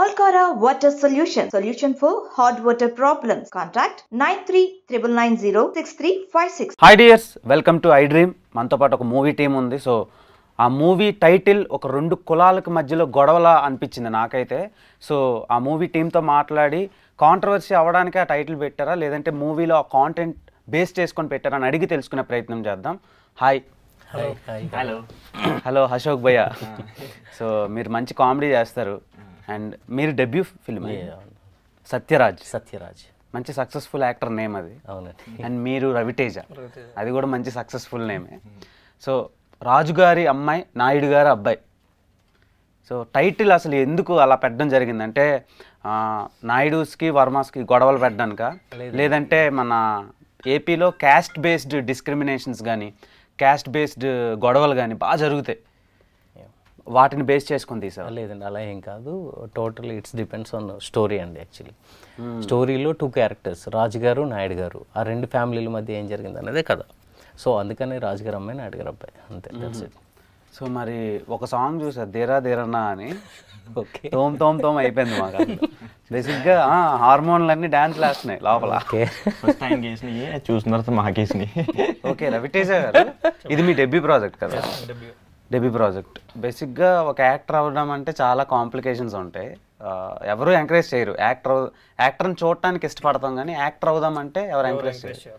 Alcara Water Solution. Solution for hot water problems. Contact 9399906356. Hi dears, welcome to iDream. మనతో పాటు ఒక movie team ఉంది so ఆ movie title ఒక రెండు కులాలకు మధ్యలో గొడవలా అనిపించింది నాకైతే సో ఆ మూవీ టీంతో మాట్లాడి కాంట్రవర్సీ అవ్వడానికి ఆ టైటిల్ పెట్టారా లేదంటే మూవీలో ఆ కాంటెంట్ బేస్ చేసుకొని పెట్టారా అని అడిగి తెలుసుకునే ప్రయత్నం చేద్దాం హాయ్ హలో హలో అశోక్ భయ్య సో మీరు మంచి కామెడీ చేస్తారు అండ్ ah. మీరు డెబ్యూ ఫిల్మ్ సత్యరాజ్ సత్యరాజ్ మంచి సక్సెస్ఫుల్ యాక్టర్ నేమ్ అది అవునండి అండ్ మీరు రవితేజ అది కూడా మంచి సక్సెస్ఫుల్ నేమే సో రాజు గారి అమ్మాయి నాయుడు గారి అబ్బాయి సో టైటిల్ అసలు ఎందుకు అలా పెట్టడం జరిగిందంటే నాయుడుస్కి వర్మాస్కి గొడవలు పెట్టడానిక లేదంటే మన ఏపీలో క్యాస్ట్ బేస్డ్ డిస్క్రిమినేషన్స్ కానీ క్యాస్ట్ బేస్డ్ గొడవలు కానీ బాగా జరుగుతాయి వాటిని బేస్ చేసుకొని తీసా లేదండి అలా ఏం కాదు total it's depends on story అండి యాక్చువల్లీ స్టోరీలో టూ క్యారెక్టర్స్ రాజు గారు నాయుడు గారు ఆ రెండు ఫ్యామిలీల మధ్య ఏం జరిగింది అనేదే కదా సో అందుకని రాజుగారు అమ్మాయి నాయుడు గారు అబ్బాయి అంతే సో మరి ఒక సాంగ్ చూసా దేరా దేరన్నా అని తోమ్ తోమ్ తోమ్ అయిపోయింది మాకు బేసిక్గా హార్మోన్లన్నీ డ్యాన్స్ వేస్తున్నాయి లోపల ఫస్ట్ టైం చేసినాయి చూసిన తర్వాత ఓకే గారు ఇది మీ డెబ్యూ ప్రాజెక్ట్ కదా డెబ్యూ ప్రాజెక్ట్ బేసిక్గా ఒక యాక్టర్ అవ్వడం అంటే చాలా కాంప్లికేషన్స్ ఉంటాయి ఎవరు ఎంకరేజ్ చేయరు యాక్టర్ యాక్టర్ని చూడటానికి ఇష్టపడతాం కానీ యాక్టర్ అవుదాం అంటే ఎవరు ఎంకరేజ్ చేయరు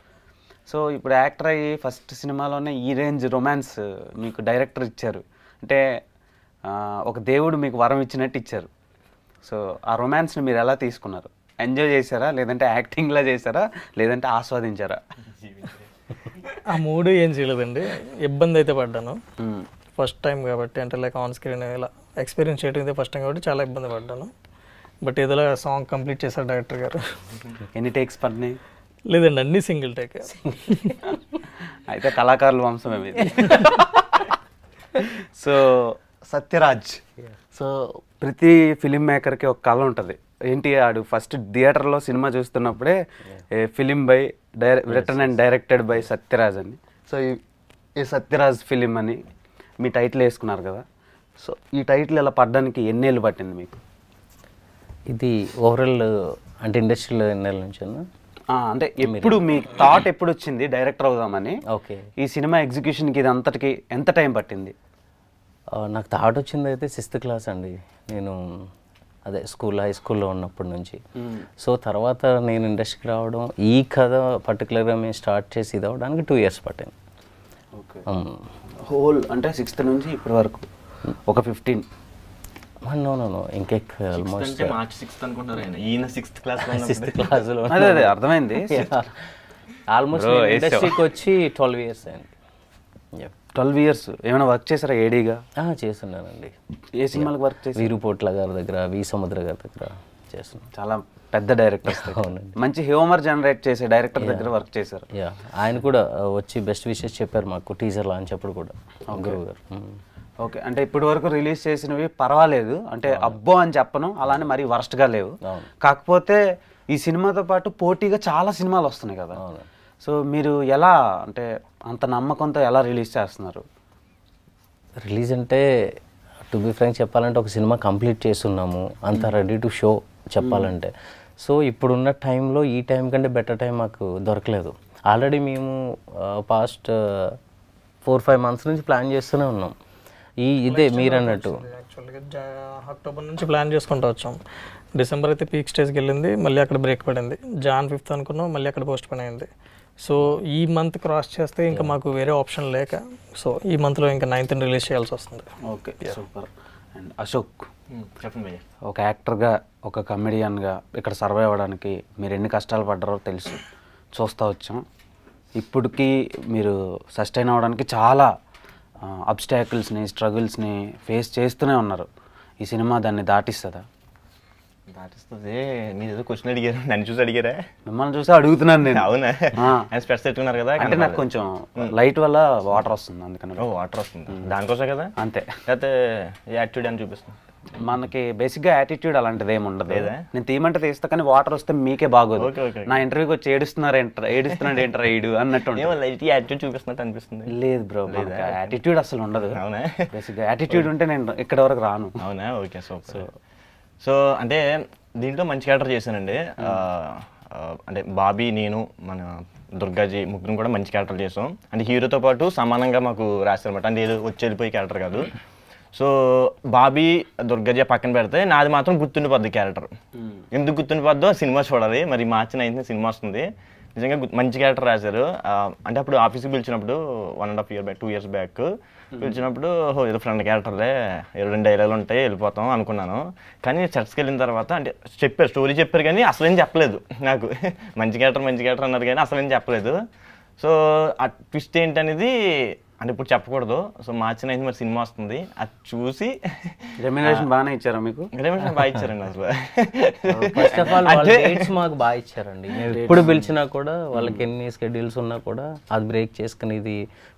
సో ఇప్పుడు యాక్టర్ అయ్యి ఫస్ట్ సినిమాలోనే ఈ రేంజ్ రొమాన్స్ మీకు డైరెక్టర్ ఇచ్చారు అంటే ఒక దేవుడు మీకు వరం ఇచ్చినట్టు ఇచ్చారు సో ఆ రొమాన్స్ని మీరు ఎలా తీసుకున్నారు ఎంజాయ్ చేశారా లేదంటే యాక్టింగ్లా చేశారా లేదంటే ఆస్వాదించారా ఆ మూడు ఏం చేయలేదండి ఇబ్బంది అయితే పడ్డాను ఫస్ట్ టైం కాబట్టి అంటే లైక్ ఆన్ స్క్రీన్ ఇలా ఎక్స్పీరియన్స్ చేయడం ఇదే ఫస్ట్ టైం కాబట్టి చాలా ఇబ్బంది పడ్డాను బట్ ఏదో సాంగ్ కంప్లీట్ చేశారు డైరెక్టర్ గారు ఎన్ని టేక్స్ పడినాయి లేదండి అన్ని సింగిల్ టేక్ అయితే కళాకారుల వంశమే మీది సో సత్యరాజ్ సో ప్రతి ఫిలిం మేకర్కి ఒక కళ ఉంటుంది ఏంటి ఆడు ఫస్ట్ థియేటర్లో సినిమా చూస్తున్నప్పుడే ఫిలిం బై డైర written and directed by Satyaraj అని సో ఈ సత్యరాజ్ ఫిలిం అని మీ టైటిల్ వేసుకున్నారు కదా సో ఈ టైటిల్ ఇలా పడ్డానికి ఏళ్ళు పట్టింది మీకు ఇది ఓవరాల్ అంటే ఇండస్ట్రీలో ఎన్నేళ్ళ నుంచి అంటే ఎప్పుడు మీ థాట్ ఎప్పుడు వచ్చింది డైరెక్టర్ అవుదామని ఓకే ఈ సినిమా ఎగ్జిక్యూషన్కి ఇది అంతటికి ఎంత టైం పట్టింది నాకు థాట్ వచ్చింది అయితే సిక్స్త్ క్లాస్ అండి నేను అదే స్కూల్ హై స్కూల్లో ఉన్నప్పటి నుంచి సో తర్వాత నేను ఇండస్ట్రీకి రావడం ఈ కథ పర్టికులర్గా మేము స్టార్ట్ చేసి ఇది అవడానికి టూ ఇయర్స్ పట్టింది హోల్ అంటే సిక్స్త్ నుంచి ఇప్పటి వరకు ఒక ఫిఫ్టీన్ నో ఇంకెక్ ఆల్మోస్ట్ సిక్స్త్ ఈయన సిక్స్త్ క్లాస్ సిక్స్త్ క్లాస్లో అర్థమైంది ఆల్మోస్ట్ ఇండస్ట్రీకి వచ్చి ట్వెల్వ్ ఇయర్స్ అండి ట్వెల్వ్ ఇయర్స్ ఏమైనా వర్క్ చేశారా ఏడీగా చేస్తున్నానండి ఏ సినిమాలకు వర్క్ చేసి వీరు పోట్ల గారి దగ్గర వి సముద్ర గారి దగ్గర చేస్తున్నాం చాలా పెద్ద డైరెక్టర్స్ అవునండి మంచి హ్యూమర్ జనరేట్ చేసే డైరెక్టర్ దగ్గర వర్క్ చేశారు ఆయన కూడా వచ్చి బెస్ట్ విషెస్ చెప్పారు మాకు టీజర్ లాంచ్ అప్పుడు కూడా గురువు గారు hmm. ఓకే అంటే ఇప్పటి వరకు రిలీజ్ చేసినవి పర్వాలేదు అంటే అబ్బో అని చెప్పను అలానే మరీ వరస్ట్గా లేవు కాకపోతే ఈ సినిమాతో పాటు పోటీగా చాలా సినిమాలు వస్తున్నాయి కదా సో మీరు ఎలా అంటే అంత నమ్మకంతో ఎలా రిలీజ్ చేస్తున్నారు రిలీజ్ అంటే టు బి ఫ్రాంక్ చెప్పాలంటే ఒక సినిమా కంప్లీట్ చేస్తున్నాము అంత రెడీ టు షో చెప్పాలంటే సో ఇప్పుడున్న టైంలో ఈ టైం కంటే బెటర్ టైం మాకు దొరకలేదు ఆల్రెడీ మేము పాస్ట్ ఫోర్ ఫైవ్ మంత్స్ నుంచి ప్లాన్ చేస్తూనే ఉన్నాం ఈ ఇదే మీరు అన్నట్టు యాక్చువల్గా అక్టోబర్ నుంచి ప్లాన్ చేసుకుంటూ వచ్చాం డిసెంబర్ అయితే పీక్ స్టేజ్కి వెళ్ళింది మళ్ళీ అక్కడ బ్రేక్ పడింది జాన్ ఫిఫ్త్ అనుకున్నాం మళ్ళీ అక్కడ పోస్ట్ పని అయింది సో ఈ మంత్ క్రాస్ చేస్తే ఇంకా మాకు వేరే ఆప్షన్ లేక సో ఈ మంత్లో ఇంకా నైన్త్ రిలీజ్ చేయాల్సి వస్తుంది ఓకే సూపర్ అండ్ అశోక్ చెప్పండి ఒక యాక్టర్గా ఒక కమెడియన్గా ఇక్కడ సర్వ్ అవ్వడానికి మీరు ఎన్ని కష్టాలు పడ్డారో తెలుసు చూస్తూ వచ్చాం ఇప్పటికీ మీరు సస్టైన్ అవ్వడానికి చాలా అబ్స్టాకిల్స్ని స్ట్రగుల్స్ని ఫేస్ చేస్తూనే ఉన్నారు ఈ సినిమా దాన్ని దాటిస్తుందా దాటిస్తుంది నేను ఏదో క్వశ్చన్ అడిగారు నన్ను చూసి అడిగారా మిమ్మల్ని చూసి అడుగుతున్నాను నేను అవునా స్పెట్స్ పెట్టుకున్నారు కదా అంటే నాకు కొంచెం లైట్ వల్ల వాటర్ వస్తుంది అందుకని వాటర్ వస్తుంది దానికోసం కదా అంతే లేకపోతే యాక్టివిటీ అని చూపిస్తుంది మనకి బేసిక్గా యాటిట్యూడ్ అలాంటిది ఏమి ఉండదు నేను తీయమంటే తీస్తా కానీ వాటర్ వస్తే మీకే బాగోదు నా ఇంటర్వ్యూకి వచ్చి ఏడుస్తున్నారు ఏంట్రా ఏడుస్తున్నాడు ఏంట్రా ఏడు అన్నట్టు చూపిస్తున్నట్టు అనిపిస్తుంది లేదు బ్రో యాటిట్యూడ్ అసలు ఉండదు బేసిక్గా యాటిట్యూడ్ ఉంటే నేను ఇక్కడ వరకు రాను అవునా ఓకే సో సో అంటే దీంట్లో మంచి క్యారెక్టర్ చేశానండి అంటే బాబీ నేను మన దుర్గాజీ ముగ్గురు కూడా మంచి క్యారెక్టర్ చేసాం అంటే హీరోతో పాటు సమానంగా మాకు రాశారు అనమాట అంటే ఏదో వచ్చి వెళ్ళిపోయి క్యారెక్టర్ కాదు సో బాబీ దుర్గజ పక్కన పెడితే నాది మాత్రం గుర్తుండిపోద్ది క్యారెక్టర్ hmm. ఎందుకు గుర్తుండిపోద్దో సినిమా చూడాలి మరి మార్చి నైన్త్ సినిమా వస్తుంది నిజంగా మంచి క్యారెక్టర్ రాశారు అంటే అప్పుడు ఆఫీస్కి పిలిచినప్పుడు one and half year back two years back పిలిచినప్పుడు ఏదో ఫ్రెండ్ క్యారెక్టర్లే రెండు డైలాగులు ఉంటాయి వెళ్ళిపోతాం అనుకున్నాను కానీ చర్చ్కి వెళ్ళిన తర్వాత అంటే చెప్పారు స్టోరీ చెప్పారు కానీ అసలేం చెప్పలేదు నాకు మంచి క్యారెక్టర్ మంచి క్యారెక్టర్ అన్నారు కానీ అసలేం చెప్పలేదు సో ఆ ట్విస్ట్ ఏంటనేది అంటే ఇప్పుడు చెప్పకూడదు సో మార్చి నైన్త్ మరి సినిమా వస్తుంది అది చూసి రెమ్యునేషన్ బాగానే ఇచ్చారా మీకు రెమ్యునేషన్ బాగా ఇచ్చారండి అసలు ఫస్ట్ ఆఫ్ ఆల్ డేట్స్ మాకు బాగా ఇచ్చారండి ఎప్పుడు పిలిచినా కూడా వాళ్ళకి hmm. ఎన్ని షెడ్యూల్స్ ఉన్నా కూడా అది బ్రేక్ చేసుకుని ఇది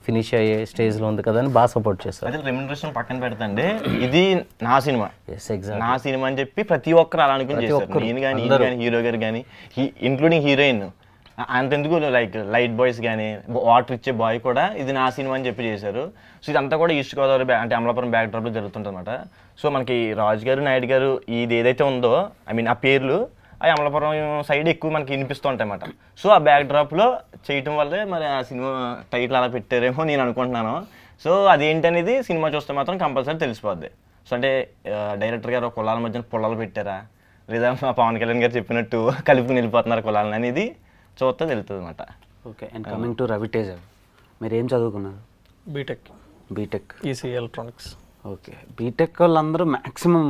ఫినిష్ అయ్యే స్టేజ్ లో ఉంది కదా అని బాగా సపోర్ట్ చేస్తారు అదే రెమ్యునేషన్ పక్కన పెడతాండి ఇది నా సినిమా ఎస్ నా సినిమా అని చెప్పి ప్రతి ఒక్కరు అలా అనుకుని చేస్తారు నేను కానీ హీరో గారు కానీ ఇంక్లూడింగ్ హీరోయిన్ అంతెందుకు లైక్ లైట్ బాయ్స్ కానీ వాటర్ ఇచ్చే బాయ్ కూడా ఇది నా సినిమా అని చెప్పి చేశారు సో ఇదంతా కూడా ఈస్ట్ గోదావరి అంటే అమలాపురం బ్యాక్ డ్రాప్లో జరుగుతుందన్నమాట సో మనకి రాజు గారు నాయుడు గారు ఇది ఏదైతే ఉందో ఐ మీన్ ఆ పేర్లు అవి అమలాపురం సైడ్ ఎక్కువ మనకి ఉంటాయి అన్నమాట సో ఆ బ్యాక్ డ్రాప్లో చేయటం వల్లే మరి ఆ సినిమా టైటిల్ అలా పెట్టారేమో నేను అనుకుంటున్నాను సో అదేంటనేది సినిమా చూస్తే మాత్రం కంపల్సరీ తెలిసిపోద్ది సో అంటే డైరెక్టర్ గారు కులాల మధ్యన పొలాలు పెట్టారా లేదా మా పవన్ కళ్యాణ్ గారు చెప్పినట్టు కలిపి నిలిపోతున్నారు కులాలని అనేది చూస్తే తెలుస్తుంది అనమాట okay and coming to Ravi Teja మీరు ఏం చదువుకున్నారు BTech BTech EC electronics okay BTech వాళ్ళందరూ మ్యాక్సిమం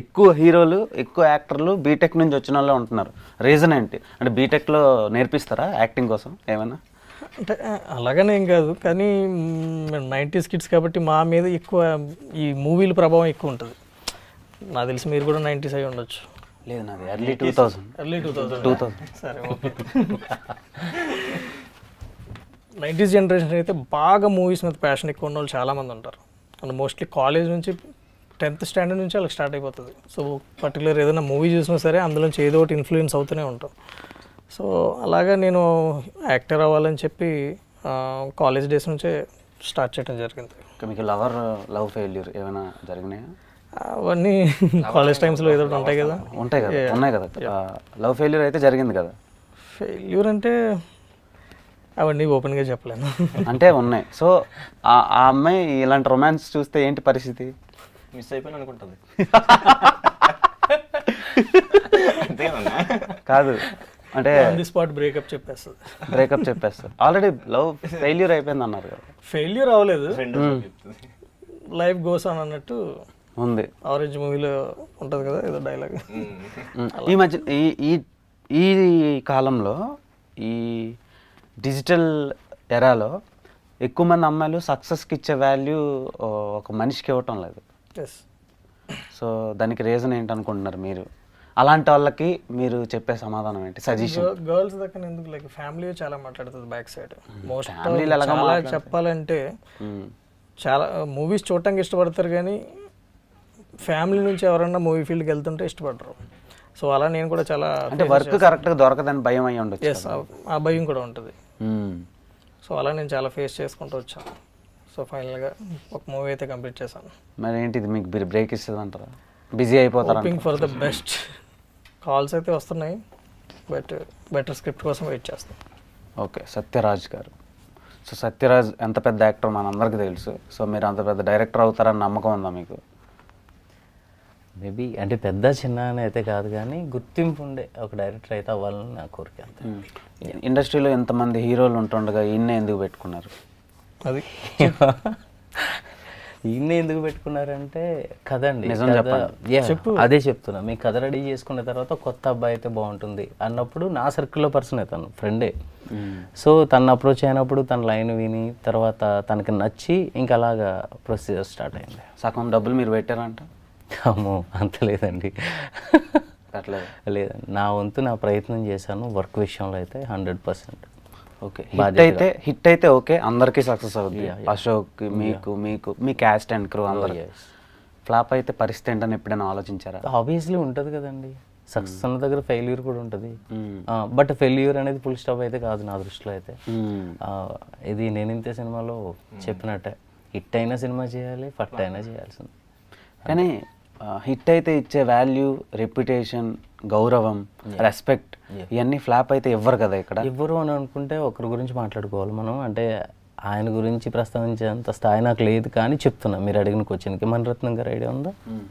ఎక్కువ హీరోలు ఎక్కువ యాక్టర్లు బీటెక్ నుంచి వచ్చిన వాళ్ళే ఉంటున్నారు రీజన్ ఏంటి అంటే బీటెక్లో నేర్పిస్తారా యాక్టింగ్ కోసం ఏమైనా అంటే అలాగనేం కాదు కానీ నైంటీస్ కిడ్స్ కాబట్టి మా మీద ఎక్కువ ఈ మూవీల ప్రభావం ఎక్కువ ఉంటుంది నాకు తెలిసి మీరు కూడా నైంటీస్ అయి ఉండొచ్చు లేదు నాది early two thousand early two thousand two thousand సరే నైంటీస్ జనరేషన్ అయితే బాగా మూవీస్ మీద ప్యాషన్ ఎక్కువ ఉన్న వాళ్ళు చాలామంది ఉంటారు అండ్ మోస్ట్లీ కాలేజ్ నుంచి టెన్త్ స్టాండర్డ్ నుంచి వాళ్ళకి స్టార్ట్ అయిపోతుంది సో పర్టికులర్ ఏదైనా మూవీ చూసినా సరే అందులో ఏదో ఒకటి ఇన్ఫ్లుయెన్స్ అవుతూనే ఉంటాం సో అలాగా నేను యాక్టర్ అవ్వాలని చెప్పి కాలేజ్ డేస్ నుంచే స్టార్ట్ చేయడం జరిగింది మీకు లవర్ లవ్ ఫెయిల్యూర్ ఏమైనా జరిగినాయా అవన్నీ కాలేజ్ టైమ్స్లో ఏదో ఉంటాయి కదా ఉంటాయి కదా ఉన్నాయి కదా లవ్ ఫెయిల్యూర్ అయితే జరిగింది కదా ఫెయిల్యూర్ అంటే అవన్నీ ఓపెన్గా చెప్పలేను అంటే ఉన్నాయి సో ఆ అమ్మాయి ఇలాంటి రొమాన్స్ చూస్తే ఏంటి పరిస్థితి మిస్ అయిపోయిన అనుకుంటుంది కాదు అంటే ది స్పాట్ బ్రేకప్ చెప్పేస్తుంది బ్రేకప్ చెప్పేస్తుంది ఆల్రెడీ లవ్ ఫెయిల్యూర్ అయిపోయింది అన్నారు కదా ఫెయిల్యూర్ అవ్వలేదు లైఫ్ గోస్ అని అన్నట్టు ఉంది ఆరెంజ్ మూవీలో ఉంటుంది కదా ఏదో డైలాగ్ ఈ మధ్య ఈ ఈ కాలంలో ఈ డిజిటల్ ఎరాలో ఎక్కువ మంది అమ్మాయిలు సక్సెస్కి ఇచ్చే వాల్యూ ఒక మనిషికి ఇవ్వటం లేదు సో దానికి రీజన్ ఏంటనుకుంటున్నారు మీరు అలాంటి వాళ్ళకి మీరు చెప్పే సమాధానం ఏంటి సజెషన్ గర్ల్స్ దగ్గర ఎందుకు లైక్ ఫ్యామిలీ చాలా మాట్లాడుతుంది బ్యాక్ సైడ్ మోస్ట్ చెప్పాలంటే చాలా మూవీస్ చూడటానికి ఇష్టపడతారు కానీ ఫ్యామిలీ నుంచి ఎవరన్నా మూవీ ఫీల్డ్కి వెళ్తుంటే ఇష్టపడరు సో అలా నేను కూడా చాలా అంటే వర్క్ కరెక్ట్గా దొరకదని భయం అయ్యి ఉండొచ్చు ఎస్ ఆ భయం కూడా ఉంటుంది సో అలా నేను చాలా ఫేస్ చేసుకుంటూ వచ్చాను సో ఫైనల్గా ఒక మూవీ అయితే కంప్లీట్ చేశాను మరి ఏంటిది మీకు బ్రేక్ ఇస్తుంది అంటారా బిజీ అయిపోతారు hoping for the best calls అయితే వస్తున్నాయి బట్ బెటర్ స్క్రిప్ట్ కోసం వెయిట్ చేస్తాం ఓకే సత్యరాజ్ గారు సో సత్యరాజ్ ఎంత పెద్ద యాక్టర్ మనందరికీ తెలుసు సో మీరు అంత పెద్ద డైరెక్టర్ అవుతారని నమ్మకం ఉందా మీకు మేబీ అంటే పెద్ద చిన్న అని అయితే కాదు కానీ గుర్తింపు ఉండే ఒక డైరెక్టర్ అయితే అవ్వాలని నా కోరిక hmm. ఇండస్ట్రీలో ఎంతమంది హీరోలు ఉంటుండగా ఈయన ఎందుకు పెట్టుకున్నారు అది ఈయన ఎందుకు పెట్టుకున్నారంటే కథ అండి అదే చెప్తున్నా మీ కథ రెడీ చేసుకున్న తర్వాత కొత్త అబ్బాయి అయితే బాగుంటుంది అన్నప్పుడు నా సర్కిల్లో పర్సన్ తను ఫ్రెండే hmm. సో తను అప్రోచ్ అయినప్పుడు తన లైన్ విని తర్వాత తనకి నచ్చి ఇంకా అలాగా ప్రొసీజర్ స్టార్ట్ అయింది సగం డబ్బులు మీరు పెట్టారంట అమ్మో అంత లేదండి లేదండి నా వంతు నా ప్రయత్నం చేశాను వర్క్ విషయంలో అయితే హండ్రెడ్ పర్సెంట్ ఓకే హిట్ అయితే హిట్ అయితే ఓకే అందరికీ సక్సెస్ అవుతుంది అశోక్ మీకు మీకు మీ క్యాస్ట్ అండ్ క్రూ oh, అందరు ఫ్లాప్ అయితే పరిస్థితి ఏంటని ఎప్పుడైనా ఆలోచించారా ఆబ్వియస్లీ ఉంటుంది కదండి సక్సెస్ అన్న దగ్గర ఫెయిల్యూర్ కూడా ఉంటుంది బట్ ఫెయిల్యూర్ అనేది ఫుల్ స్టాప్ అయితే కాదు నా దృష్టిలో అయితే hmm. ah, ఇది నేను ఇంతే సినిమాలో hmm. చెప్పినట్టే హిట్ అయినా సినిమా చేయాలి ఫట్ అయినా చేయాల్సింది కానీ హిట్ అయితే ఇచ్చే వాల్యూ రెప్యుటేషన్ గౌరవం రెస్పెక్ట్ ఇవన్నీ ఫ్లాప్ అయితే ఇవ్వరు కదా ఇక్కడ ఇవ్వరు అని అనుకుంటే ఒకరి గురించి మాట్లాడుకోవాలి మనం అంటే ఆయన గురించి ప్రస్తావించేంత స్థాయి నాకు లేదు కానీ చెప్తున్నా మీరు అడిగిన క్వశ్చన్కి మణిరత్నం గారు ఐడియా ఉందా hmm.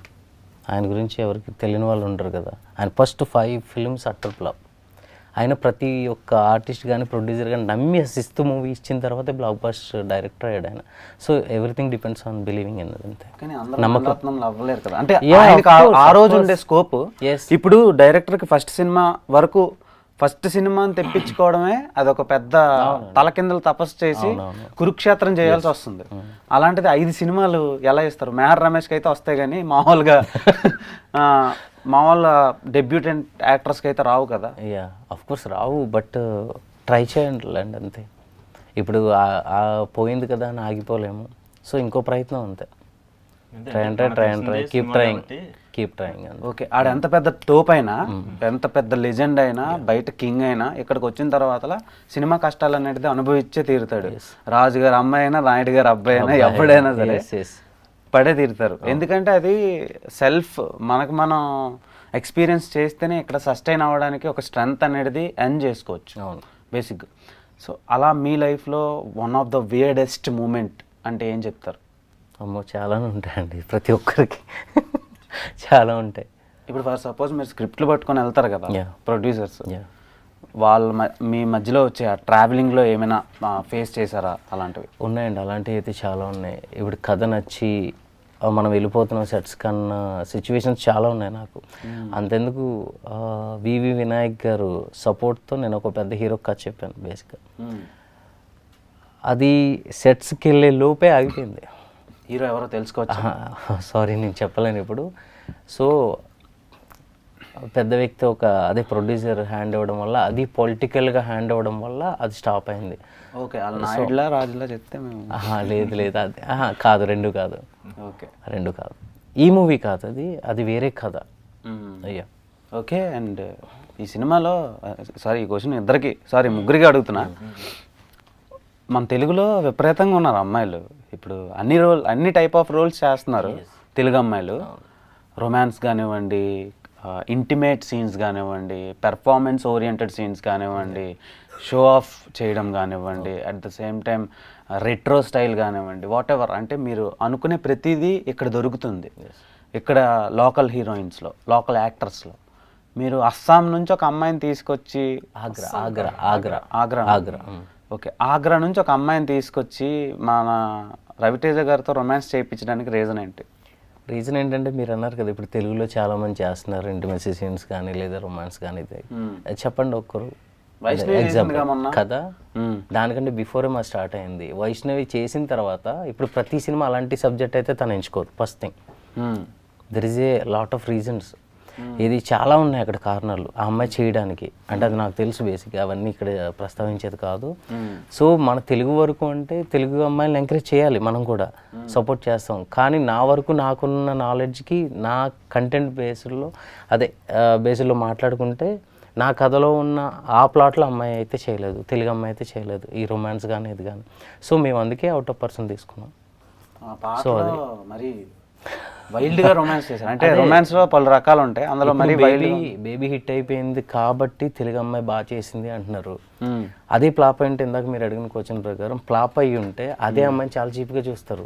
ఆయన గురించి ఎవరికి తెలియని వాళ్ళు ఉంటారు కదా ఆయన first five films utter flop ఆయన ప్రతి ఒక్క ఆర్టిస్ట్ కానీ ప్రొడ్యూసర్ కానీ నమ్మి శిస్తు మూవీ ఇచ్చిన తర్వాత బ్లాక్ బాస్ డైరెక్టర్ అయ్యాడు ఆయన so everything depends on believing అన్నది అంతే నమ్మకం అంటే ఆ రోజు ఉండే స్కోప్ ఇప్పుడు డైరెక్టర్కి ఫస్ట్ సినిమా వరకు ఫస్ట్ సినిమాని తెప్పించుకోవడమే అదొక పెద్ద తలకిందలు తపస్సు చేసి కురుక్షేత్రం చేయాల్సి వస్తుంది mm. అలాంటిది ఐదు సినిమాలు ఎలా ఇస్తారు మేహర్ రమేష్కి అయితే వస్తాయి కానీ మామూలుగా మామూలు డెబ్యూటెంట్ యాక్టర్స్కి అయితే రావు కదా యా అఫ్ కోర్స్ రావు బట్ ట్రై uh, చేయండి అంతే ఇప్పుడు పోయింది కదా అని ఆగిపోలేము సో ఇంకో ప్రయత్నం అంతే ట్రై అంటే try and try keep trying keep trying okay ఆడ ఎంత పెద్ద టోప్ అయినా mm-hmm. ఎంత పెద్ద లెజెండ్ అయినా బయట కింగ్ అయినా ఇక్కడికి వచ్చిన తర్వాత సినిమా కష్టాలు అనేది అనుభవించే తీరుతాడు రాజు అమ్మాయి అయినా నాయుడు గారు అబ్బాయి అయినా ఎవడైనా సరే పడే తీరుతారు ఎందుకంటే అది సెల్ఫ్ మనకు మనం ఎక్స్పీరియన్స్ చేస్తేనే ఇక్కడ సస్టైన్ అవ్వడానికి ఒక స్ట్రెంగ్త్ అనేది ఎన్ చేసుకోవచ్చు బేసిక్గా సో అలా మీ లైఫ్లో one of the weirdest moment అంటే ఏం చెప్తారు అమ్మో చాలానే ఉంటాయండి ప్రతి ఒక్కరికి చాలా ఉంటాయి ఇప్పుడు ఫర్ సపోజ్ మీరు స్క్రిప్ట్లు పట్టుకొని వెళ్తారు కదా ప్రొడ్యూసర్స్ వాళ్ళ మీ మధ్యలో వచ్చే ఆ ట్రావెలింగ్లో ఏమైనా ఫేస్ చేశారా అలాంటివి ఉన్నాయండి అలాంటివి అయితే చాలా ఉన్నాయి ఇప్పుడు కథ నచ్చి మనం వెళ్ళిపోతున్న సెట్స్ కన్నా సిచ్యువేషన్స్ చాలా ఉన్నాయి నాకు అంతెందుకు వివి వినాయక్ గారు సపోర్ట్తో నేను ఒక పెద్ద హీరో కథ చెప్పాను బేసిక్గా అది సెట్స్కి వెళ్ళే లోపే ఆగిపోయింది హీరో ఎవరో తెలుసుకోవచ్చు సారీ నేను చెప్పలేను ఇప్పుడు సో పెద్ద వ్యక్తి ఒక అదే ప్రొడ్యూసర్ హ్యాండ్ అవ్వడం వల్ల అది పొలిటికల్గా హ్యాండ్ అవ్వడం వల్ల అది స్టాప్ అయింది ఓకే రాజులా చెప్తే లేదు లేదు అది కాదు రెండు కాదు ఓకే రెండు కాదు ఈ మూవీ కాదు అది అది వేరే కథ అయ్యా ఓకే అండ్ ఈ సినిమాలో సారీ ఈ క్వశ్చన్ ఇద్దరికి సారీ ముగ్గురికి అడుగుతున్నా మన తెలుగులో విపరీతంగా ఉన్నారు అమ్మాయిలు ఇప్పుడు అన్ని రోల్ అన్ని టైప్ ఆఫ్ రోల్స్ చేస్తున్నారు తెలుగు అమ్మాయిలు రొమాన్స్ కానివ్వండి ఇంటిమేట్ సీన్స్ కానివ్వండి పెర్ఫార్మెన్స్ ఓరియంటెడ్ సీన్స్ కానివ్వండి షో ఆఫ్ చేయడం కానివ్వండి at the same time retro style కానివ్వండి వాట్ ఎవర్ అంటే మీరు అనుకునే ప్రతిదీ ఇక్కడ దొరుకుతుంది ఇక్కడ లోకల్ హీరోయిన్స్లో లోకల్ యాక్టర్స్లో మీరు అస్సాం నుంచి ఒక అమ్మాయిని తీసుకొచ్చి ఆగ్రా ఆగ్రా ఆగ్రా ఆగ్రా ఆగ్రా hmm. ఓకే ఆగ్రా నుంచి ఒక అమ్మాయిని తీసుకొచ్చి మన రవితేజ గారితో రొమాన్స్ చేయించడానికి రీజన్ ఏంటి రీజన్ ఏంటంటే మీరు అన్నారు కదా ఇప్పుడు తెలుగులో చాలా మంది చేస్తున్నారు ఇంటిమసీ సీన్స్ కానీ లేదా రొమాన్స్ కానీ hmm. చెప్పండి ఒక్కరు ఎగ్జాంపుల్ కదా hmm. దానికంటే బిఫోరే మా స్టార్ట్ అయింది వైష్ణవి చేసిన తర్వాత ఇప్పుడు ప్రతి సినిమా అలాంటి సబ్జెక్ట్ అయితే తను ఎంచుకోదు first thing there is a lot of reasons ఇది చాలా ఉన్నాయి అక్కడ కారణాలు ఆ అమ్మాయి చేయడానికి అంటే అది నాకు తెలుసు బేసిక్గా అవన్నీ ఇక్కడ ప్రస్తావించేది కాదు సో మన తెలుగు వరకు అంటే తెలుగు అమ్మాయిలను ఎంకరేజ్ చేయాలి మనం కూడా సపోర్ట్ చేస్తాం కానీ నా వరకు నాకున్న నాలెడ్జ్కి నా కంటెంట్ బేస్లో అదే బేస్లో మాట్లాడుకుంటే నా కథలో ఉన్న ఆ ప్లాట్లో అమ్మాయి అయితే చేయలేదు తెలుగు అమ్మాయి అయితే చేయలేదు ఈ రొమాన్స్ కానీ ఇది కానీ సో మేము అందుకే అవుట్ ఆఫ్ పర్సన్ తీసుకున్నాం సో అది మరి వైల్డ్ గా రొమాన్స్ చేశారు అంటే రొమాన్స్ లో పలు రకాలు ఉంటాయి అందులో మరి బేబీ బేబీ హిట్ అయిపోయింది కాబట్టి తెలుగు అమ్మాయి బాగా చేసింది అంటున్నారు hmm. అదే ప్లాప్ అంటే ఇందాక మీరు అడిగిన క్వశ్చన్ ప్రకారం ప్లాప్ అయ్యి ఉంటే అదే hmm. అమ్మాయిని చాలా చీప్ గా చూస్తారు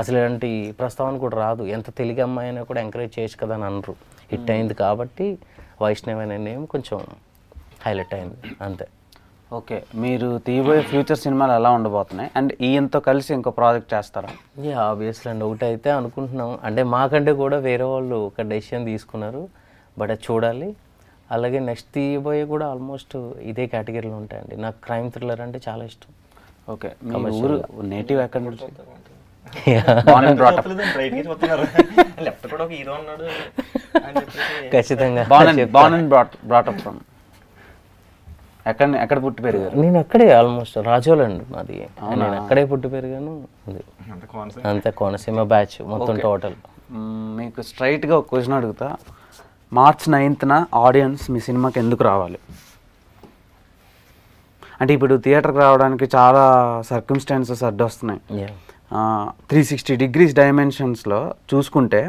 అసలు ఇలాంటి ప్రస్తావన కూడా రాదు ఎంత తెలుగు అమ్మాయి అయినా కూడా ఎంకరేజ్ చేయొచ్చు కదా అని అనరు హిట్ hmm. అయింది కాబట్టి వైష్ణవ్ అనే నేమ్ కొంచెం హైలైట్ అయింది అంతే ఓకే మీరు తీయబోయే ఫ్యూచర్ సినిమాలు ఎలా ఉండబోతున్నాయి అండ్ ఈయనతో కలిసి ఇంకో ప్రాజెక్ట్ చేస్తారా ఆబ్వియస్లీ అండి ఒకటి అయితే అనుకుంటున్నాం అంటే మాకంటే కూడా వేరే వాళ్ళు ఒక డెసిషన్ తీసుకున్నారు బట్ అది చూడాలి అలాగే నెక్స్ట్ తీయబోయే కూడా ఆల్మోస్ట్ ఇదే కేటగిరీలో ఉంటాయండి నాకు క్రైమ్ థ్రిల్లర్ అంటే చాలా ఇష్టం ఓకే ఊరు నేటివ్ ఎక్కడ నుంచి ఖచ్చితంగా born born brought brought up from ఎక్కడ ఎక్కడ పుట్టి పెరిగారు నేను అక్కడే ఆల్మోస్ట్ రాజోలండి మాది నేను అక్కడే పుట్టి పెరిగాను అంత కోనసీమ బ్యాచ్ మొత్తం టోటల్ మీకు స్ట్రైట్గా ఒక క్వశ్చన్ అడుగుతా మార్చ్ నైన్త్న ఆడియన్స్ మీ సినిమాకి ఎందుకు రావాలి అంటే ఇప్పుడు థియేటర్కి రావడానికి చాలా సర్కమ్స్టాన్సెస్ అడ్డొస్తున్నాయి త్రీ సిక్స్టీ డిగ్రీస్ డైమెన్షన్స్లో చూసుకుంటే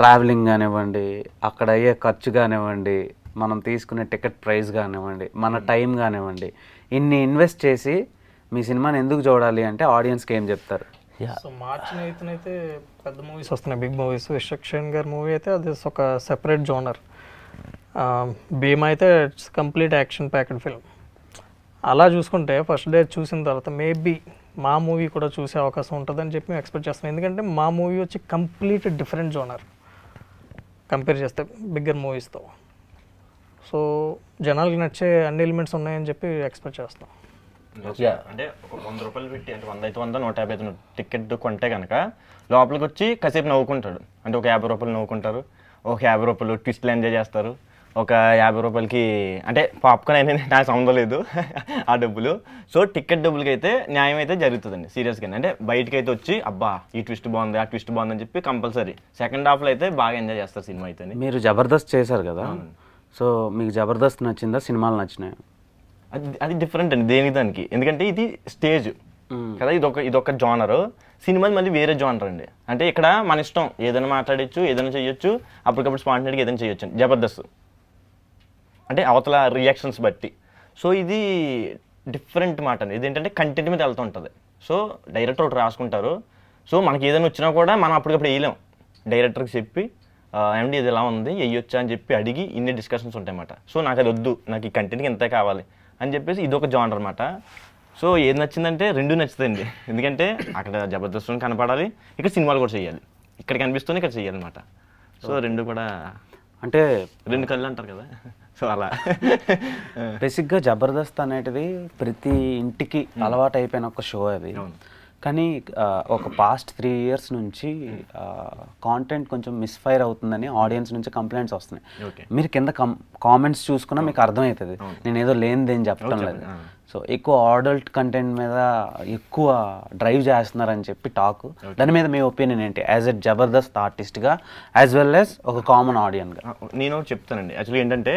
ట్రావెలింగ్ కానివ్వండి అక్కడ అయ్యే ఖర్చు కానివ్వండి మనం తీసుకునే టికెట్ ప్రైస్ కానివ్వండి మన టైం కానివ్వండి ఇన్ని ఇన్వెస్ట్ చేసి మీ సినిమాని ఎందుకు చూడాలి అంటే ఆడియన్స్కి ఏం చెప్తారు సో మార్చి నైన్త్ అయితే పెద్ద మూవీస్ వస్తున్నాయి బిగ్ మూవీస్ విశ్వక్షణ్ గారి మూవీ అయితే అది ఒక సెపరేట్ జోనర్ భీమా అయితే it's complete action packed film అలా చూసుకుంటే ఫస్ట్ డే చూసిన తర్వాత మేబీ మా మూవీ కూడా చూసే అవకాశం ఉంటుందని చెప్పి మేము ఎక్స్పెక్ట్ చేస్తున్నాం ఎందుకంటే మా మూవీ వచ్చి కంప్లీట్ డిఫరెంట్ జోనర్ కంపేర్ చేస్తే బిగ్గర్ మూవీస్తో సో జనాలకి నచ్చే అన్ని ఎలిమెంట్స్ ఉన్నాయని చెప్పి ఎక్స్పెక్ట్ చేస్తాం అంటే ఒక వంద రూపాయలు పెట్టి అంటే వంద అయితే వంద నూట యాభై అయితే టికెట్ కొంటే కనుక లోపలికి వచ్చి కాసేపు నవ్వుకుంటాడు అంటే ఒక యాభై రూపాయలు నవ్వుకుంటారు ఒక యాభై రూపాయలు ట్విస్ట్లు ఎంజాయ్ చేస్తారు ఒక యాభై రూపాయలకి అంటే పాప్కార్న్ అయినా నాకు సంబంధం లేదు ఆ డబ్బులు సో టికెట్ డబ్బులకి అయితే న్యాయం అయితే జరుగుతుందండి సీరియస్గా అంటే బయటకి అయితే వచ్చి అబ్బా ఈ ట్విస్ట్ బాగుంది ఆ ట్విస్ట్ బాగుందని చెప్పి కంపల్సరీ సెకండ్ హాఫ్లో అయితే బాగా ఎంజాయ్ చేస్తారు సినిమా అయితే మీరు జబర్దస్త్ చేశారు కదా సో మీకు జబర్దస్త్ నచ్చిందా సినిమాలు నచ్చినాయి అది అది డిఫరెంట్ అండి దేని దానికి ఎందుకంటే ఇది స్టేజ్ కదా ఇది ఇది ఇదొక జానర్ సినిమా మళ్ళీ వేరే జానర్ అండి అంటే ఇక్కడ మన ఇష్టం ఏదైనా మాట్లాడచ్చు ఏదైనా చేయొచ్చు అప్పటికప్పుడు స్పాంటనేట్గా ఏదైనా చేయొచ్చు జబర్దస్త్ అంటే అవతల రియాక్షన్స్ బట్టి సో ఇది డిఫరెంట్ మాట అండి ఇదేంటంటే కంటెంట్ మీద వెళ్తూ ఉంటుంది సో డైరెక్టర్ ఒకటి రాసుకుంటారు సో మనకి ఏదైనా వచ్చినా కూడా మనం అప్పటికప్పుడు వేయలేం డైరెక్టర్కి చెప్పి ఏమండి ఇది ఎలా ఉంది వేయొచ్చా అని చెప్పి అడిగి ఇన్ని డిస్కషన్స్ ఉంటాయన్నమాట సో నాకు అది వద్దు నాకు ఈ కంటెంట్కి ఎంత కావాలి అని చెప్పేసి ఇది ఒక జానర్ అనమాట సో ఏది నచ్చిందంటే రెండు నచ్చుతుంది ఎందుకంటే అక్కడ జబర్దస్త్ కనపడాలి ఇక్కడ సినిమాలు కూడా చేయాలి ఇక్కడ కనిపిస్తుంది ఇక్కడ చేయాలన్నమాట సో రెండు కూడా అంటే రెండు కళ్ళు అంటారు కదా సో అలా బేసిక్గా జబర్దస్త్ అనేటిది ప్రతి ఇంటికి అలవాటు అయిపోయిన ఒక షో అది కానీ ఒక పాస్ట్ త్రీ ఇయర్స్ నుంచి కాంటెంట్ కొంచెం మిస్ఫైర్ అవుతుందని ఆడియన్స్ నుంచి కంప్లైంట్స్ వస్తున్నాయి మీరు కింద కామెంట్స్ చూసుకున్నా మీకు అర్థమవుతుంది నేను ఏదో లేనిదేం చెప్పడం లేదు సో ఎక్కువ ఆడల్ట్ కంటెంట్ మీద ఎక్కువ డ్రైవ్ చేస్తున్నారని చెప్పి టాక్ దాని మీద మీ ఒపీనియన్ ఏంటి యాజ్ ఎ జబర్దస్త్ ఆర్టిస్ట్గా యాజ్ వెల్ యాజ్ ఒక కామన్ ఆడియన్గా నేను చెప్తానండి యాక్చువల్లీ ఏంటంటే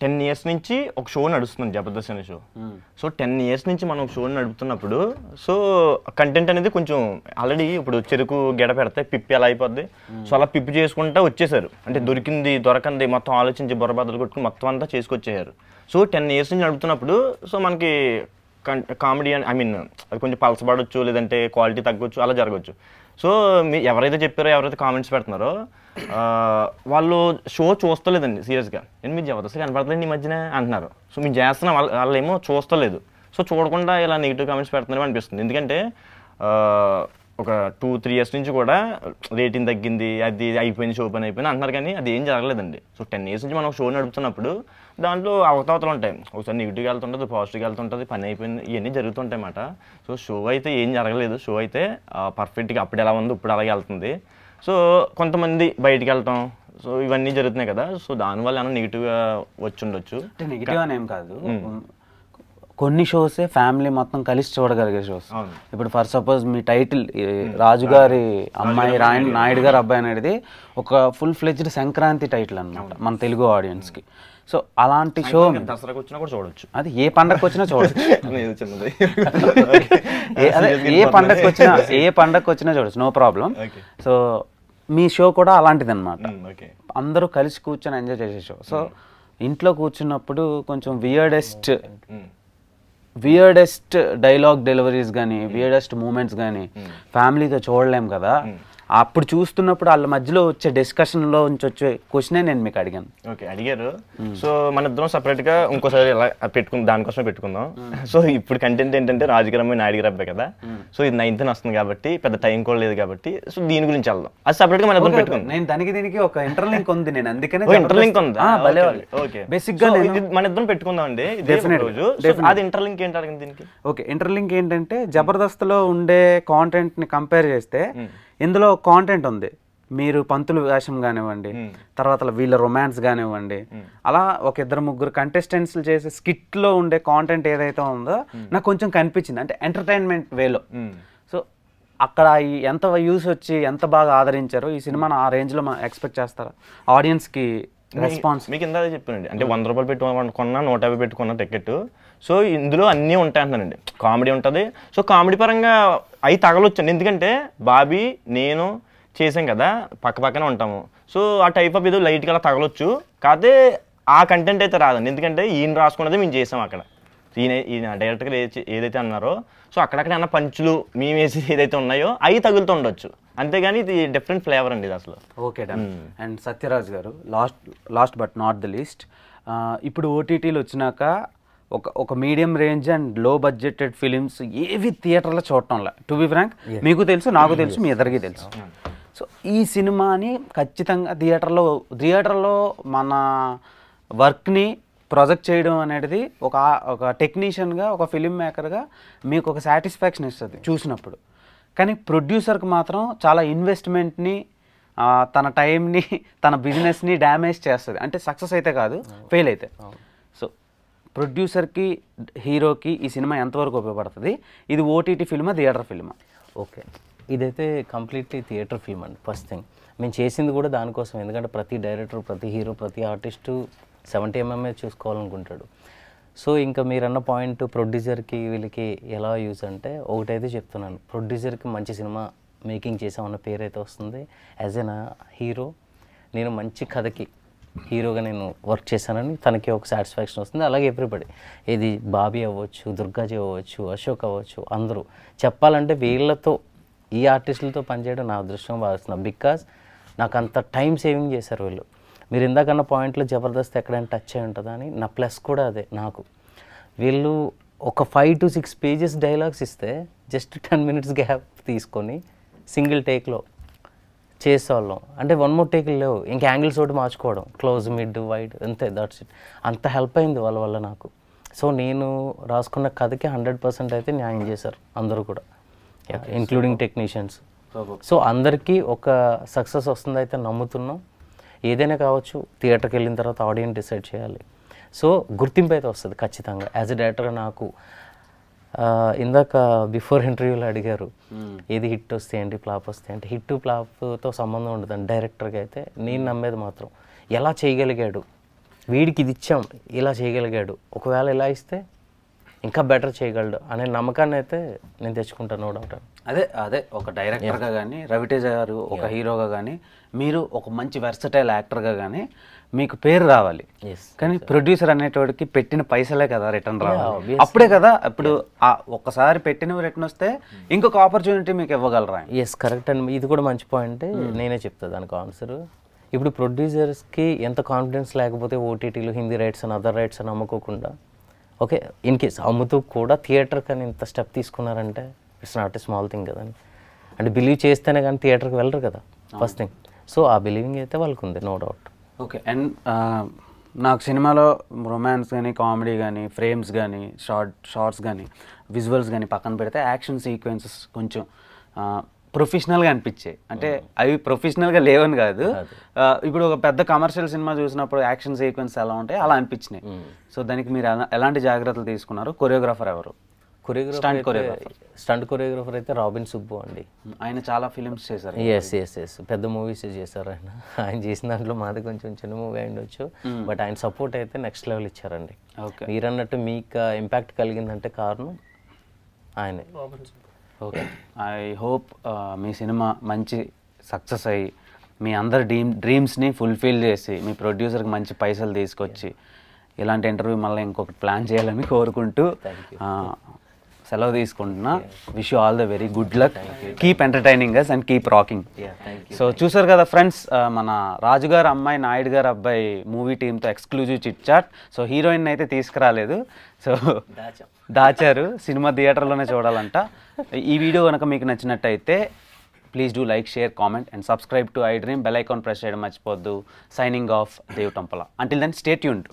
టెన్ ఇయర్స్ నుంచి ఒక షో నడుస్తుంది జబర్దస్త్ అనే show hmm. So ten years నుంచి మనం షో నడుపుతున్నప్పుడు సో కంటెంట్ అనేది కొంచెం ఆల్రెడీ ఇప్పుడు చెరుకు గెడ పెడితే పిప్పి ఎలా అయిపోద్ది hmm. సో అలా పిప్పి చేసుకుంటా వచ్చేసారు అంటే దొరికింది దొరకంది మొత్తం ఆలోచించి బొరబాదలు కొట్టుకుని మొత్తం అంతా చేసుకొచ్చేసారు సో టెన్ ఇయర్స్ నుంచి నడుపుతున్నప్పుడు సో మనకి కామెడీ అని ఐ మీన్ అది కొంచెం పలసపడవచ్చు లేదంటే క్వాలిటీ తగ్గొచ్చు అలా జరగచ్చు సో మీ ఎవరైతే చెప్పారో ఎవరైతే కామెంట్స్ పెడుతున్నారో వాళ్ళు షో చూస్తలేదండి సీరియస్గా నేను మీరు జబర్దస్త్ కనపడలేదు ఈ మధ్యన అంటున్నారు సో మీరు చేస్తున్నాం వాళ్ళు వాళ్ళు ఏమో చూస్తలేదు సో చూడకుండా ఇలా నెగిటివ్ కామెంట్స్ పెడుతున్నారు అనిపిస్తుంది ఎందుకంటే ఒక టూ త్రీ ఇయర్స్ నుంచి కూడా రేటింగ్ తగ్గింది అది అయిపోయింది షో పని అయిపోయింది అంటున్నారు కానీ అది ఏం జరగలేదండి సో టెన్ ఇయర్స్ నుంచి మనం షో నడుపుతున్నప్పుడు దాంట్లో అవతవతలు ఉంటాయి ఒకసారి నెగిటివ్కి వెళ్తుంటుంది పాజిటివ్కి వెళ్తుంటుంది పని అయిపోయింది ఇవన్నీ జరుగుతుంటాయి అన్నమాట సో షో అయితే ఏం జరగలేదు షో అయితే పర్ఫెక్ట్గా అప్పుడు ఎలా ఉందో ఇప్పుడు అలాగే వెళ్తుంది సో కొంతమంది బయటికి వెళ్తాం సో ఇవన్నీ జరుగుతున్నాయి కదా సో దానివల్ల ఏమైనా నెగిటివ్గా వచ్చి ఉండొచ్చు నెగిటివ్ అని ఏం కాదు కొన్ని షోసే ఫ్యామిలీ మొత్తం కలిసి చూడగలిగే షోస్ ఇప్పుడు ఫర్ సపోజ్ మీ టైటిల్ రాజు గారి అమ్మాయి రాయన్ నాయుడు గారి అబ్బాయి అనేది ఒక ఫుల్ ఫ్లెజ్డ్ సంక్రాంతి టైటిల్ అనమాట మన తెలుగు ఆడియన్స్కి సో అలాంటి షో దసరాకు వచ్చినా కూడా చూడొచ్చు అది ఏ పండగకు వచ్చినా చూడొచ్చు అదే ఏ పండగకి వచ్చినా ఏ పండగ వచ్చినా చూడొచ్చు నో ప్రాబ్లం సో మీ షో కూడా అలాంటిది అనమాట అందరూ కలిసి కూర్చొని ఎంజాయ్ చేసే షో సో ఇంట్లో కూర్చున్నప్పుడు కొంచెం వియర్డెస్ట్ వియర్డెస్ట్ డైలాగ్ డెలివరీస్ కానీ వియర్డెస్ట్ మూమెంట్స్ కానీ ఫ్యామిలీతో చూడలేం కదా అప్పుడు చూస్తున్నప్పుడు వాళ్ళ మధ్యలో వచ్చే డిస్కషన్ లో నుంచి వచ్చే క్వశ్చన్ నేను మీకు అడిగాను ఓకే అడిగారు సో మన ఇద్దరం గా ఇంకోసారి పెట్టుకుందాం దానికోసమే పెట్టుకుందాం సో ఇప్పుడు కంటెంట్ ఏంటంటే రాజకీయమే నాయుడు గారు కదా సో ఇది నైన్త్ వస్తుంది కాబట్టి పెద్ద టైం కూడా లేదు కాబట్టి సో దీని గురించి వెళ్దాం అది సపరేట్గా మన పెట్టుకుందాం నేను దానికి దీనికి ఒక ఇంటర్లింక్ ఉంది నేను అందుకనే ఇంటర్లింక్ ఉంది బేసిక్ గా మన ఇద్దరం పెట్టుకుందాం అండి రోజు అది ఇంటర్లింక్ ఏంటి దీనికి ఓకే ఇంటర్లింక్ ఏంటంటే జబర్దస్త్ లో ఉండే కాంటెంట్ ని కంపేర్ చేస్తే ఇందులో కాంటెంట్ ఉంది మీరు పంతులు వేషం కానివ్వండి hmm. తర్వాత వీళ్ళ రొమాన్స్ కానివ్వండి hmm. అలా ఒక ఇద్దరు ముగ్గురు కంటెస్టెంట్స్లు చేసే స్కిట్లో ఉండే కాంటెంట్ ఏదైతే ఉందో hmm. నాకు కొంచెం కనిపించింది అంటే ఎంటర్టైన్మెంట్ వేలో సో అక్కడ ఎంత వ్యూస్ వచ్చి ఎంత బాగా ఆదరించారో ఈ సినిమాను ఆ రేంజ్లో ఎక్స్పెక్ట్ చేస్తారా ఆడియన్స్కి రెస్పాన్స్ మీకు ఇందా చెప్పానండి అంటే వంద రూపాయలు పెట్టుకున్నా కొన్నా నూట యాభై పెట్టుకున్న టికెట్ సో ఇందులో అన్నీ ఉంటాయి అంటానండి కామెడీ ఉంటుంది సో కామెడీ పరంగా అవి తగలొచ్చు ఎందుకంటే బాబీ నేను చేసాం కదా పక్క పక్కనే ఉంటాము సో ఆ టైప్ ఆఫ్ ఏదో లైట్గా అలా తగలొచ్చు కాకపోతే ఆ కంటెంట్ అయితే రాదండి ఎందుకంటే ఈయన రాసుకున్నది మేము చేసాం అక్కడ ఈయన ఈయన డైరెక్ట్గా ఏదైతే అన్నారో సో అక్కడక్కడ ఏమన్నా పంచులు మేము వేసి ఏదైతే ఉన్నాయో అవి తగులుతూ ఉండొచ్చు అంతేగాని ఇది డిఫరెంట్ ఫ్లేవర్ అండి ఇది అసలు okay done and Satyaraj garu last last but not the least ఇప్పుడు ఓటీటీలు వచ్చినాక ఒక ఒక medium range and low budgeted films ఏవి థియేటర్లో చూడటంలా టు బి ఫ్రాంక్ మీకు తెలుసు నాకు తెలుసు మీ ఇద్దరికి తెలుసు సో ఈ సినిమాని ఖచ్చితంగా థియేటర్లో థియేటర్లో మన వర్క్ని ప్రొజెక్ట్ చేయడం అనేది ఒక ఒక టెక్నీషియన్గా ఒక ఫిలిం మేకర్గా మీకు ఒక సాటిస్ఫాక్షన్ ఇస్తుంది చూసినప్పుడు కానీ ప్రొడ్యూసర్కి మాత్రం చాలా ఇన్వెస్ట్మెంట్ని తన టైంని తన బిజినెస్ని డ్యామేజ్ చేస్తుంది అంటే సక్సెస్ అయితే కాదు ఫెయిల్ అయితే ప్రొడ్యూసర్కి హీరోకి ఈ సినిమా ఎంతవరకు ఉపయోగపడుతుంది ఇది ఓటీటీ ఫిల్మా థియేటర్ ఫిల్మా ఓకే ఇదైతే కంప్లీట్లీ థియేటర్ ఫిల్మ్ అండి ఫస్ట్ థింగ్ మేము చేసింది కూడా దానికోసం ఎందుకంటే ప్రతి డైరెక్టర్ ప్రతి హీరో ప్రతి ఆర్టిస్టు సెవెంటీ ఎంఎంఏ చూసుకోవాలనుకుంటాడు సో ఇంకా మీరన్న పాయింట్ ప్రొడ్యూసర్కి వీళ్ళకి ఎలా యూజ్ అంటే ఒకటైతే చెప్తున్నాను ప్రొడ్యూసర్కి మంచి సినిమా మేకింగ్ చేసామన్న పేరు అయితే వస్తుంది యాజ్ ఎన్ హీరో నేను మంచి కథకి హీరోగా నేను వర్క్ చేశానని తనకి ఒక సాటిస్ఫాక్షన్ వస్తుంది అలాగే ఎవ్రీబడి ఇది బాబీ అవ్వచ్చు దుర్గాజీ అవ్వచ్చు అశోక్ అవ్వచ్చు అందరూ చెప్పాలంటే వీళ్ళతో ఈ ఆర్టిస్టులతో పనిచేయడం నా అదృష్టం భావిస్తున్నాను బికాజ్ నాకు అంత టైం సేవింగ్ చేశారు వీళ్ళు మీరు ఇందాకన్న పాయింట్లో జబర్దస్త్ ఎక్కడైనా టచ్ అయి ఉంటుందా అని నా ప్లస్ కూడా అదే నాకు వీళ్ళు ఒక five to six pages dialogues ఇస్తే జస్ట్ టెన్ మినిట్స్ గ్యాప్ తీసుకొని సింగిల్ టేక్లో చేసేవాళ్ళం అంటే వన్ మోర్ టేక్ లేవు ఇంకా యాంగిల్స్ ఒకటి మార్చుకోవడం క్లోజ్ మిడ్ వైడ్ అంతే దాట్స్ ఇట్ అంత హెల్ప్ అయింది వాళ్ళ వల్ల నాకు సో నేను రాసుకున్న కథకి హండ్రెడ్ పర్సెంట్ అయితే న్యాయం చేశారు అందరూ కూడా ఇంక్లూడింగ్ టెక్నీషియన్స్ సో అందరికీ ఒక సక్సెస్ వస్తుందైతే నమ్ముతున్నాం ఏదైనా కావచ్చు థియేటర్కి వెళ్ళిన తర్వాత ఆడియన్స్ డిసైడ్ చేయాలి సో గుర్తింపు అయితే వస్తుంది ఖచ్చితంగా యాజ్ అ డైరెక్టర్గా నాకు ఇందాక బిఫోర్ ఇంటర్వ్యూలో అడిగారు ఏది హిట్ వస్తే ఏంటి ఫ్లాప్ వస్తే అంటే హిట్ ఫ్లాప్తో సంబంధం ఉండదు డైరెక్టర్గా అయితే నేను నమ్మేది మాత్రం ఎలా చేయగలిగాడు వీడికి ఇది ఇచ్చాం ఇలా చేయగలిగాడు ఒకవేళ ఇలా ఇస్తే ఇంకా బెటర్ చేయగలడు అనే నమ్మకాన్ని అయితే నేను తెచ్చుకుంటాను నో డౌట్ అదే అదే ఒక డైరెక్టర్గా కానీ రవితేజ గారు ఒక హీరోగా కానీ మీరు ఒక మంచి వెర్సటైల్ యాక్టర్గా కానీ మీకు పేరు రావాలి కానీ ప్రొడ్యూసర్ అనేటోడికి పెట్టిన పైసలే కదా రిటర్న్ రావాలి అప్పుడే కదా ఇప్పుడు ఒక్కసారి పెట్టిన రిటర్న్ వస్తే ఇంకొక ఆపర్చునిటీ మీకు ఇవ్వగలరా ఎస్ కరెక్ట్ అండి ఇది కూడా మంచి పాయింట్ hmm. నేనే చెప్తాను దానికి ఆన్సర్ ఇప్పుడు ప్రొడ్యూసర్స్కి ఎంత కాన్ఫిడెన్స్ లేకపోతే ఓటీటీలు హిందీ రైట్స్ అని అదర్ రైట్స్ అని అమ్ముకోకుండా ఓకే ఇన్ కేస్ అమ్ముతూ కూడా థియేటర్ కానీ ఇంత స్టెప్ తీసుకున్నారంటే it's not a small thing కదండి అంటే బిలీవ్ చేస్తేనే కానీ థియేటర్కి వెళ్ళరు కదా ఫస్ట్ థింగ్ సో ఆ బిలీవింగ్ అయితే వాళ్ళకు ఉంది నో డౌట్ ఓకే అండ్ నాకు సినిమాలో రొమాన్స్ కానీ కామెడీ కానీ ఫ్రేమ్స్ కానీ షార్ట్ షార్ట్స్ కానీ విజువల్స్ కానీ పక్కన పెడితే యాక్షన్ సీక్వెన్సెస్ కొంచెం ప్రొఫెషనల్గా అనిపించాయి అంటే hmm. అవి ప్రొఫెషనల్గా లేవని కాదు ఇప్పుడు ఒక పెద్ద కమర్షియల్ సినిమా చూసినప్పుడు యాక్షన్ సీక్వెన్స్ ఎలా ఉంటాయి అలా అనిపించినాయి hmm. సో దానికి మీరు ఎలాంటి జాగ్రత్తలు తీసుకున్నారు కొరియోగ్రాఫర్ ఎవరు స్టంట్ కొరియోగ్రాఫర్ స్టంట్ కొరియోగ్రాఫర్ అయితే రాబిన్ సుబ్బు అండి ఆయన చాలా ఫిలిమ్స్ చేశారు ఎస్ ఎస్ ఎస్ పెద్ద మూవీస్ చేశారు ఆయన ఆయన చేసిన దాంట్లో మాది కొంచెం చిన్న మూవీ ఉండొచ్చు బట్ hmm. ఆయన సపోర్ట్ అయితే నెక్స్ట్ లెవెల్ ఇచ్చారండి ఓకే అన్నట్టు మీకు ఇంపాక్ట్ కలిగిందంటే కారణం ఆయనే ఓకే ఐ హోప్ మీ సినిమా మంచి సక్సెస్ అయ్యి మీ అందరి డ్రీమ్ డ్రీమ్స్ని ఫుల్ఫిల్ చేసి మీ ప్రొడ్యూసర్కి మంచి పైసలు తీసుకొచ్చి ఇలాంటి ఇంటర్వ్యూ మళ్ళీ ఇంకొకటి ప్లాన్ చేయాలని కోరుకుంటూ సెలవు తీసుకుంటున్నా wish all the very good luck keep entertaining us and keep rocking so చూసారు కదా ఫ్రెండ్స్ మన రాజుగారు అమ్మాయి నాయుడు గారు అబ్బాయి మూవీ టీంతో exclusive chit chat so heroine అయితే తీసుకురాలేదు సో దాచారు సినిమా థియేటర్లోనే చూడాలంట ఈ వీడియో కనుక మీకు నచ్చినట్టయితే please do like share comment and subscribe to iDream bell icon press చేయడం మర్చిపోద్దు సైనింగ్ ఆఫ్ దేవ్ టంపల అంటిల్ దెన్ స్టేట్ యూన్